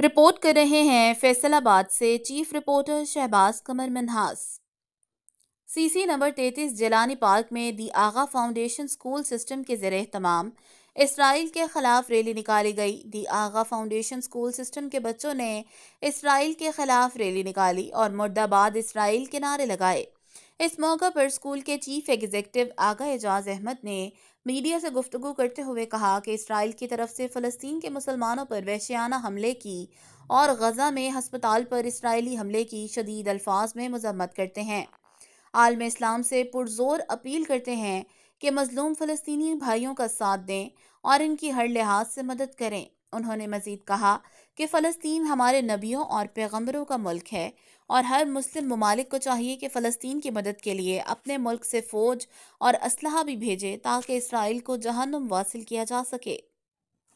report कर रहे हैं फैसलाबाद से chief reporter Shahbaz Qamar Manhas CC number तैतीस जलानी पार्क में the Aga foundation school system के ज़र तमाम इसराइल के ख़िलाफ़ रैली निकाली गई the Aga foundation school system के बच्चों ने इसराइल के ख़िलाफ़ रैली निकाली और मुर्दाबाद इसराइल के नारे लगाए इस मौके पर स्कूल के चीफ एग्जीक्यूटिव आगा एजाज अहमद ने मीडिया से गुफ्तु करते हुए कहा कि इसराइल की तरफ से फ़लस्तीन के मुसलमानों पर वहशियाना हमले की और गजा में हस्पताल पर इसराइली हमले की शदीद अल्फाज में मजम्मत करते हैं आलम इस्लाम से पुरजोर अपील करते हैं कि मजलूम फ़लस्तनी भाइयों का साथ दें और इनकी हर लिहाज से मदद करें उन्होंने मज़ीद कहा कि फ़लस्तीन हमारे नबियों और पैगम्बरों का मुल्क है और हर मुस्लिम ममालिक को चाहिए कि फ़लस्तीन की मदद के लिए अपने मुल्क से फ़ौज और इसल भी भेजे ताकि इसराइल को जहनुम वासिल किया जा सके